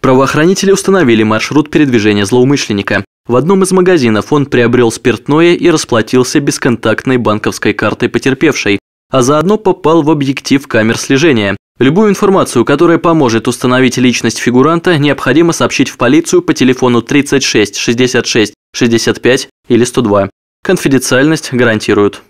Правоохранители установили маршрут передвижения злоумышленника. В одном из магазинов он приобрел спиртное и расплатился бесконтактной банковской картой потерпевшей, а заодно попал в объектив камер слежения. Любую информацию, которая поможет установить личность фигуранта, необходимо сообщить в полицию по телефону 36 66 65 или 102. Конфиденциальность гарантируют.